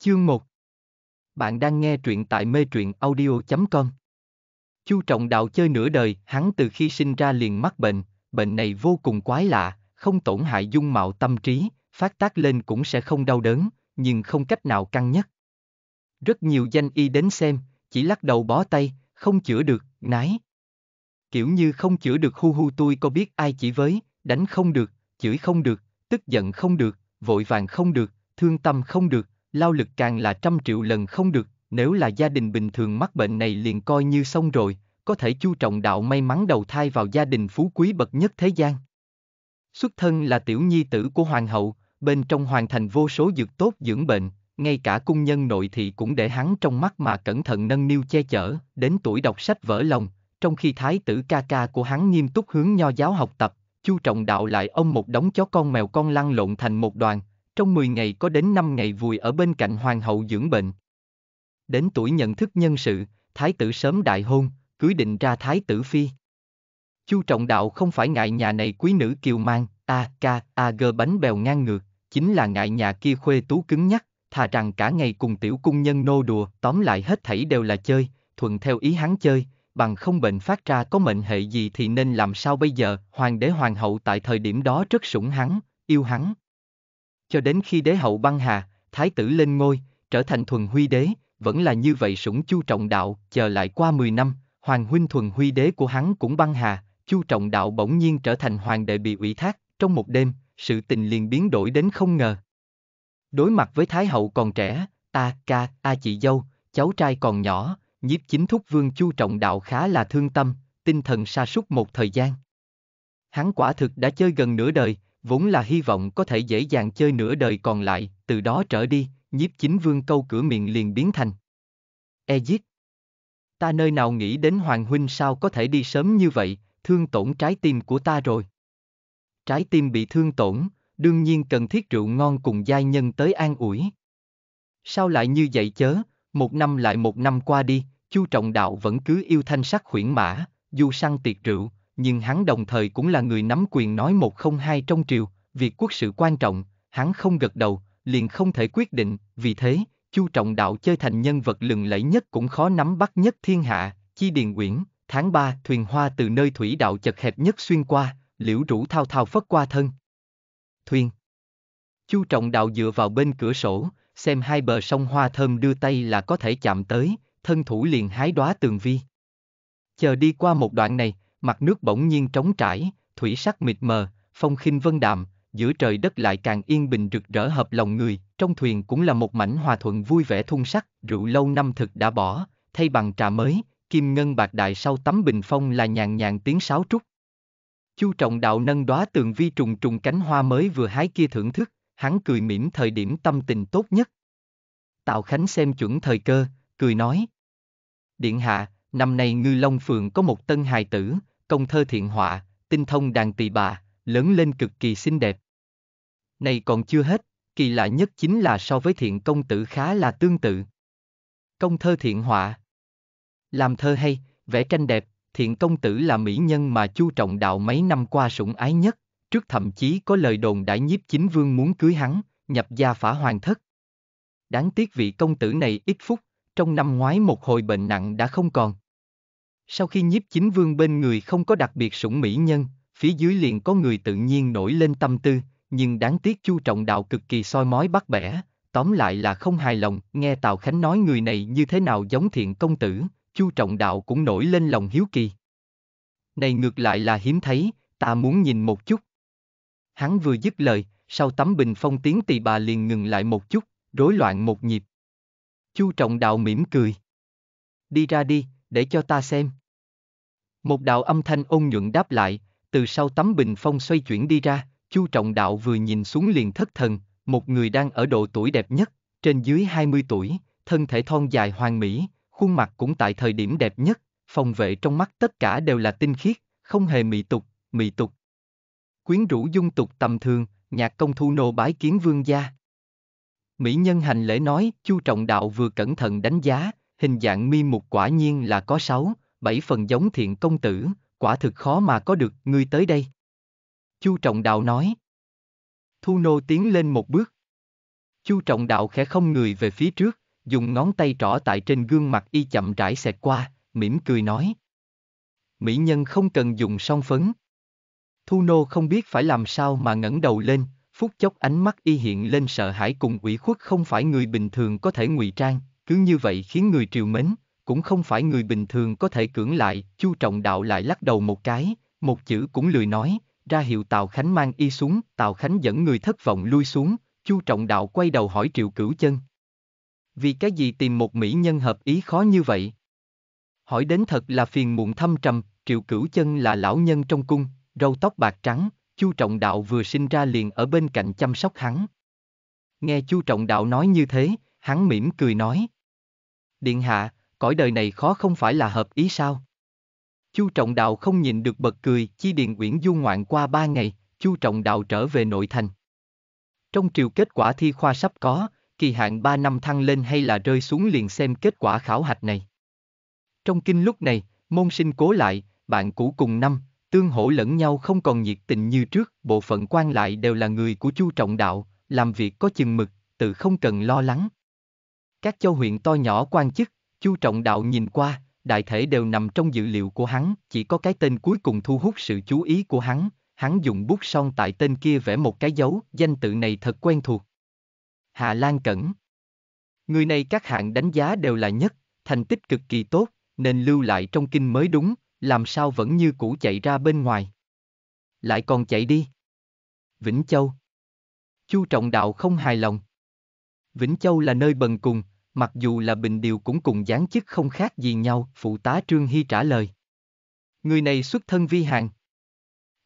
Chương 1 Bạn đang nghe truyện tại mê truyện audio.com Chu Trọng Đạo chơi nửa đời, hắn từ khi sinh ra liền mắc bệnh, bệnh này vô cùng quái lạ, không tổn hại dung mạo tâm trí, phát tác lên cũng sẽ không đau đớn, nhưng không cách nào căng nhất. Rất nhiều danh y đến xem, chỉ lắc đầu bó tay, không chữa được, nái. Kiểu như không chữa được hu hu tôi có biết ai chỉ với, đánh không được, chửi không được, tức giận không được, vội vàng không được, thương tâm không được, lao lực càng là trăm triệu lần không được, nếu là gia đình bình thường mắc bệnh này liền coi như xong rồi, có thể chu trọng đạo may mắn đầu thai vào gia đình phú quý bậc nhất thế gian. Xuất thân là tiểu nhi tử của hoàng hậu, bên trong hoàn thành vô số dược tốt dưỡng bệnh, ngay cả cung nhân nội thị cũng để hắn trong mắt mà cẩn thận nâng niu che chở, đến tuổi đọc sách vỡ lòng, trong khi thái tử ca ca của hắn nghiêm túc hướng nho giáo học tập, chu trọng đạo lại ông một đống chó con mèo con lăn lộn thành một đoàn, trong 10 ngày có đến 5 ngày vùi ở bên cạnh hoàng hậu dưỡng bệnh. Đến tuổi nhận thức nhân sự, thái tử sớm đại hôn, cưới định ra thái tử phi. Chu Trọng Đạo không phải ngại nhà này quý nữ kiều mang, a ca a g bánh bèo ngang ngược, chính là ngại nhà kia khuê tú cứng nhắc, thà rằng cả ngày cùng tiểu cung nhân nô đùa, tóm lại hết thảy đều là chơi, thuận theo ý hắn chơi, bằng không bệnh phát ra có mệnh hệ gì thì nên làm sao bây giờ, hoàng đế hoàng hậu tại thời điểm đó rất sủng hắn, yêu hắn cho đến khi đế hậu băng hà, thái tử lên ngôi, trở thành thuần huy đế, vẫn là như vậy sủng chu trọng đạo, chờ lại qua 10 năm, hoàng huynh thuần huy đế của hắn cũng băng hà, chu trọng đạo bỗng nhiên trở thành hoàng đệ bị ủy thác, trong một đêm, sự tình liền biến đổi đến không ngờ. Đối mặt với thái hậu còn trẻ, ta, ca, ta chị dâu, cháu trai còn nhỏ, nhiếp chính thúc vương chu trọng đạo khá là thương tâm, tinh thần sa sút một thời gian. Hắn quả thực đã chơi gần nửa đời, vốn là hy vọng có thể dễ dàng chơi nửa đời còn lại, từ đó trở đi, nhiếp chính vương câu cửa miệng liền biến thành. E giết. Ta nơi nào nghĩ đến Hoàng Huynh sao có thể đi sớm như vậy, thương tổn trái tim của ta rồi. Trái tim bị thương tổn, đương nhiên cần thiết rượu ngon cùng giai nhân tới an ủi. Sao lại như vậy chớ, một năm lại một năm qua đi, chu trọng đạo vẫn cứ yêu thanh sắc khuyển mã, dù săn tiệc rượu, nhưng hắn đồng thời cũng là người nắm quyền nói một không hai trong triều, việc quốc sự quan trọng, hắn không gật đầu, liền không thể quyết định, vì thế, Chu Trọng Đạo chơi thành nhân vật lừng lẫy nhất cũng khó nắm bắt nhất thiên hạ, chi điền quyển, tháng 3 thuyền hoa từ nơi thủy đạo chật hẹp nhất xuyên qua, liễu rủ thao thao phất qua thân. Thuyền Chu Trọng Đạo dựa vào bên cửa sổ, xem hai bờ sông hoa thơm đưa tay là có thể chạm tới, thân thủ liền hái đóa tường vi. Chờ đi qua một đoạn này, mặt nước bỗng nhiên trống trải, thủy sắc mịt mờ, phong khinh vân đạm, giữa trời đất lại càng yên bình rực rỡ hợp lòng người, trong thuyền cũng là một mảnh hòa thuận vui vẻ thun sắc, rượu lâu năm thực đã bỏ, thay bằng trà mới, kim ngân bạc đại sau tấm bình phong là nhàn nhàn tiếng sáo trúc. Chu trọng đạo nâng đóa tường vi trùng trùng cánh hoa mới vừa hái kia thưởng thức, hắn cười mỉm thời điểm tâm tình tốt nhất. Tạo Khánh xem chuẩn thời cơ, cười nói. Điện hạ, năm nay ngư long phường có một tân hài tử, công thơ thiện họa, tinh thông đàn tỳ bà, lớn lên cực kỳ xinh đẹp. Này còn chưa hết, kỳ lạ nhất chính là so với thiện công tử khá là tương tự. Công thơ thiện họa Làm thơ hay, vẽ tranh đẹp, thiện công tử là mỹ nhân mà chu trọng đạo mấy năm qua sủng ái nhất, trước thậm chí có lời đồn đã nhiếp chính vương muốn cưới hắn, nhập gia phả hoàng thất. Đáng tiếc vị công tử này ít phút, trong năm ngoái một hồi bệnh nặng đã không còn. Sau khi nhiếp chính vương bên người không có đặc biệt sủng mỹ nhân, phía dưới liền có người tự nhiên nổi lên tâm tư, nhưng đáng tiếc chu trọng đạo cực kỳ soi mói bắt bẻ, tóm lại là không hài lòng, nghe Tào Khánh nói người này như thế nào giống thiện công tử, chu trọng đạo cũng nổi lên lòng hiếu kỳ. Này ngược lại là hiếm thấy, ta muốn nhìn một chút. Hắn vừa dứt lời, sau tấm bình phong tiếng tỳ bà liền ngừng lại một chút, rối loạn một nhịp. Chu trọng đạo mỉm cười. Đi ra đi, để cho ta xem. Một đạo âm thanh ôn nhuận đáp lại, từ sau tấm bình phong xoay chuyển đi ra, Chu Trọng Đạo vừa nhìn xuống liền thất thần, một người đang ở độ tuổi đẹp nhất, trên dưới 20 tuổi, thân thể thon dài hoàn mỹ, khuôn mặt cũng tại thời điểm đẹp nhất, phòng vệ trong mắt tất cả đều là tinh khiết, không hề mị tục, mị tục. Quyến rũ dung tục tầm thường, nhạc công thu nô bái kiến vương gia. Mỹ nhân hành lễ nói, Chu Trọng Đạo vừa cẩn thận đánh giá, hình dạng mi mục quả nhiên là có sáu, bảy phần giống thiện công tử, quả thực khó mà có được, ngươi tới đây. Chu Trọng Đạo nói. Thu Nô tiến lên một bước. Chu Trọng Đạo khẽ không người về phía trước, dùng ngón tay trỏ tại trên gương mặt y chậm rãi xẹt qua, mỉm cười nói. Mỹ nhân không cần dùng song phấn. Thu Nô không biết phải làm sao mà ngẩng đầu lên, phút chốc ánh mắt y hiện lên sợ hãi cùng ủy khuất không phải người bình thường có thể ngụy trang, cứ như vậy khiến người triều mến, cũng không phải người bình thường có thể cưỡng lại, Chu Trọng Đạo lại lắc đầu một cái, một chữ cũng lười nói, ra hiệu Tào Khánh mang y xuống, Tào Khánh dẫn người thất vọng lui xuống, Chu Trọng Đạo quay đầu hỏi Triệu Cửu Chân. Vì cái gì tìm một mỹ nhân hợp ý khó như vậy? Hỏi đến thật là phiền muộn thâm trầm, Triệu Cửu Chân là lão nhân trong cung, râu tóc bạc trắng, Chu Trọng Đạo vừa sinh ra liền ở bên cạnh chăm sóc hắn. Nghe Chu Trọng Đạo nói như thế, hắn mỉm cười nói: "Điện hạ, cõi đời này khó không phải là hợp ý sao? Chu Trọng Đạo không nhìn được bật cười, Chi Điền Uyển du ngoạn qua ba ngày, Chu Trọng Đạo trở về nội thành. Trong triều kết quả thi khoa sắp có, kỳ hạn ba năm thăng lên hay là rơi xuống liền xem kết quả khảo hạch này. Trong kinh lúc này, môn sinh cố lại, bạn cũ cùng năm, tương hỗ lẫn nhau không còn nhiệt tình như trước, bộ phận quan lại đều là người của Chu Trọng Đạo, làm việc có chừng mực, tự không cần lo lắng. Các châu huyện to nhỏ quan chức, Chu Trọng Đạo nhìn qua, đại thể đều nằm trong dữ liệu của hắn, chỉ có cái tên cuối cùng thu hút sự chú ý của hắn, hắn dùng bút son tại tên kia vẽ một cái dấu, danh tự này thật quen thuộc. Hạ Lan Cẩn Người này các hạng đánh giá đều là nhất, thành tích cực kỳ tốt, nên lưu lại trong kinh mới đúng, làm sao vẫn như cũ chạy ra bên ngoài. Lại còn chạy đi. Vĩnh Châu Chu Trọng Đạo không hài lòng. Vĩnh Châu là nơi bần cùng, mặc dù là bình điều cũng cùng dáng chức không khác gì nhau, phụ tá Trương Hy trả lời. Người này xuất thân vi hàng.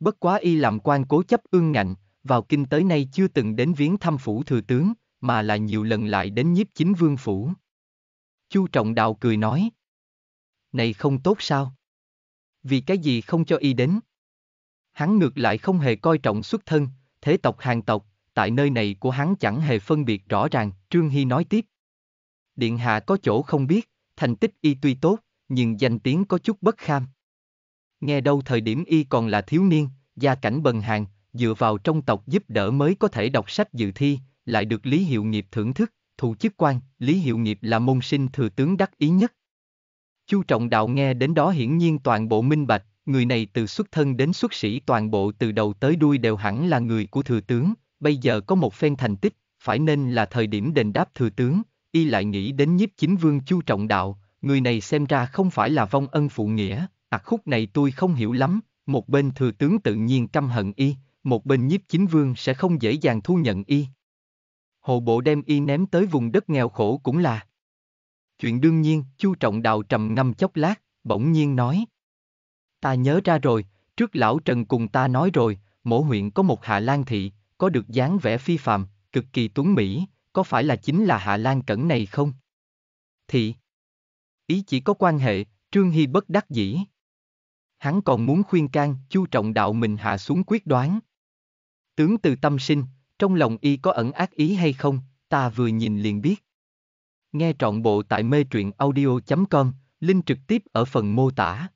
Bất quá y làm quan cố chấp ương ngạnh, vào kinh tới nay chưa từng đến viếng thăm phủ thừa tướng, mà là nhiều lần lại đến nhiếp chính vương phủ. Chu Trọng Đạo cười nói. Này không tốt sao? Vì cái gì không cho y đến? Hắn ngược lại không hề coi trọng xuất thân, thế tộc hàng tộc, tại nơi này của hắn chẳng hề phân biệt rõ ràng, Trương Hy nói tiếp. Điện hạ có chỗ không biết, thành tích y tuy tốt, nhưng danh tiếng có chút bất kham. Nghe đâu thời điểm y còn là thiếu niên, gia cảnh bần hàn, dựa vào trong tộc giúp đỡ mới có thể đọc sách dự thi, lại được Lý Hiệu Nghiệp thưởng thức, thụ chức quan, Lý Hiệu Nghiệp là môn sinh thừa tướng đắc ý nhất. Chu Trọng Đạo nghe đến đó hiển nhiên toàn bộ minh bạch, người này từ xuất thân đến xuất sĩ toàn bộ từ đầu tới đuôi đều hẳn là người của thừa tướng, bây giờ có một phen thành tích, phải nên là thời điểm đền đáp thừa tướng, y lại nghĩ đến nhiếp chính vương Chu Trọng Đạo, người này xem ra không phải là vong ân phụ nghĩa, à khúc này tôi không hiểu lắm, một bên thừa tướng tự nhiên căm hận y, một bên nhiếp chính vương sẽ không dễ dàng thu nhận y. Hồ bộ đem y ném tới vùng đất nghèo khổ cũng là. Chuyện đương nhiên, Chu Trọng Đạo trầm ngâm chốc lát, bỗng nhiên nói. Ta nhớ ra rồi, trước lão Trần cùng ta nói rồi, mỗi huyện có một hạ lan thị, có được dáng vẻ phi phàm, cực kỳ tuấn mỹ, có phải là chính là Hạ Lan Cẩn này không? Thì, ý chỉ có quan hệ, Trương Hy bất đắc dĩ. Hắn còn muốn khuyên can, chu trọng đạo mình hạ xuống quyết đoán. Tướng từ tâm sinh, trong lòng y có ẩn ác ý hay không, ta vừa nhìn liền biết. Nghe trọn bộ tại mê truyện audio.com, link trực tiếp ở phần mô tả.